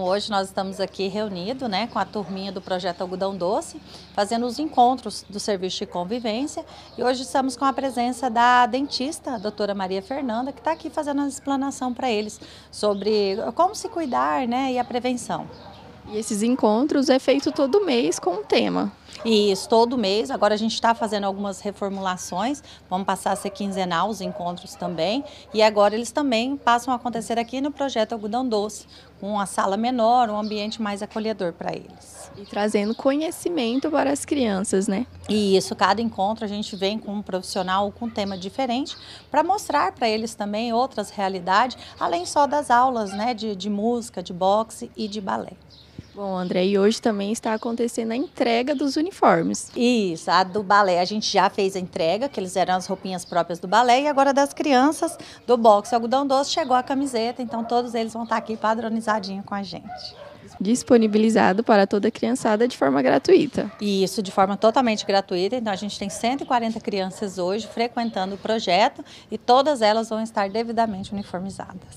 Hoje nós estamos aqui reunidos né, com a turminha do Projeto Algodão Doce, fazendo os encontros do Serviço de Convivência. E hoje estamos com a presença da dentista, a doutora Maria Fernanda, que está aqui fazendo a explanação para eles sobre como se cuidar né, e a prevenção. E esses encontros é feito todo mês com um tema. Isso, todo mês. Agora a gente está fazendo algumas reformulações, vamos passar a ser quinzenal os encontros também. E agora eles também passam a acontecer aqui no projeto Algodão Doce, com uma sala menor, um ambiente mais acolhedor para eles. E trazendo conhecimento para as crianças, né? E isso, cada encontro a gente vem com um profissional com um tema diferente para mostrar para eles também outras realidades, além só das aulas né, de, de música, de boxe e de balé. Bom, André, e hoje também está acontecendo a entrega dos uniformes. Isso, a do balé a gente já fez a entrega, que eles eram as roupinhas próprias do balé, e agora das crianças do boxe algodão doce chegou a camiseta, então todos eles vão estar aqui padronizadinho com a gente disponibilizado para toda criançada de forma gratuita. isso de forma totalmente gratuita. Então a gente tem 140 crianças hoje frequentando o projeto e todas elas vão estar devidamente uniformizadas.